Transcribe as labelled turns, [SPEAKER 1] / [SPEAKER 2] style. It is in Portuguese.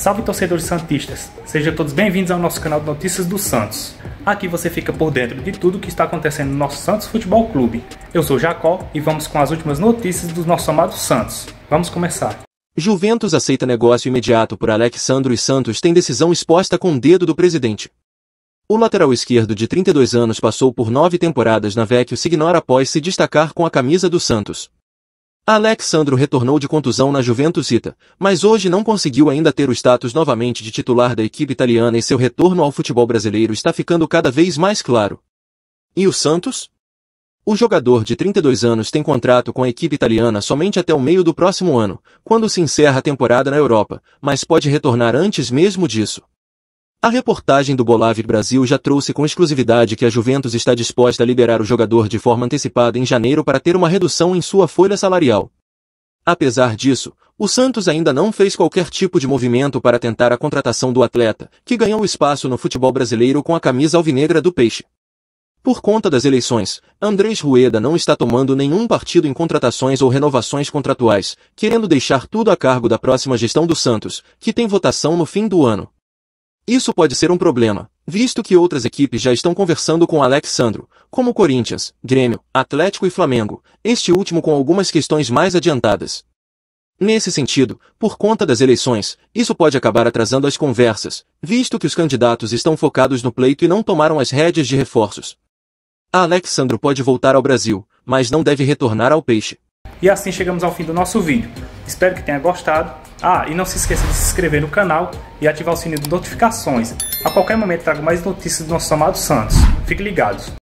[SPEAKER 1] Salve torcedores santistas, sejam todos bem-vindos ao nosso canal de Notícias do Santos. Aqui você fica por dentro de tudo o que está acontecendo no nosso Santos Futebol Clube. Eu sou Jacó e vamos com as últimas notícias do nosso amado Santos. Vamos começar.
[SPEAKER 2] Juventus aceita negócio imediato por Alexandro e Santos tem decisão exposta com o dedo do presidente. O lateral esquerdo de 32 anos passou por nove temporadas na Vecchio Signora após se destacar com a camisa do Santos. Alexandro retornou de contusão na Juventus Ita, mas hoje não conseguiu ainda ter o status novamente de titular da equipe italiana e seu retorno ao futebol brasileiro está ficando cada vez mais claro. E o Santos? O jogador de 32 anos tem contrato com a equipe italiana somente até o meio do próximo ano, quando se encerra a temporada na Europa, mas pode retornar antes mesmo disso. A reportagem do Golav Brasil já trouxe com exclusividade que a Juventus está disposta a liberar o jogador de forma antecipada em janeiro para ter uma redução em sua folha salarial. Apesar disso, o Santos ainda não fez qualquer tipo de movimento para tentar a contratação do atleta, que ganhou espaço no futebol brasileiro com a camisa alvinegra do Peixe. Por conta das eleições, Andrés Rueda não está tomando nenhum partido em contratações ou renovações contratuais, querendo deixar tudo a cargo da próxima gestão do Santos, que tem votação no fim do ano. Isso pode ser um problema, visto que outras equipes já estão conversando com Alexandro, como Corinthians, Grêmio, Atlético e Flamengo, este último com algumas questões mais adiantadas. Nesse sentido, por conta das eleições, isso pode acabar atrasando as conversas, visto que os candidatos estão focados no pleito e não tomaram as rédeas de reforços. Alexandro pode voltar ao Brasil, mas não deve retornar ao peixe.
[SPEAKER 1] E assim chegamos ao fim do nosso vídeo. Espero que tenha gostado. Ah, e não se esqueça de se inscrever no canal e ativar o sininho de notificações. A qualquer momento trago mais notícias do nosso amado Santos. Fique ligados.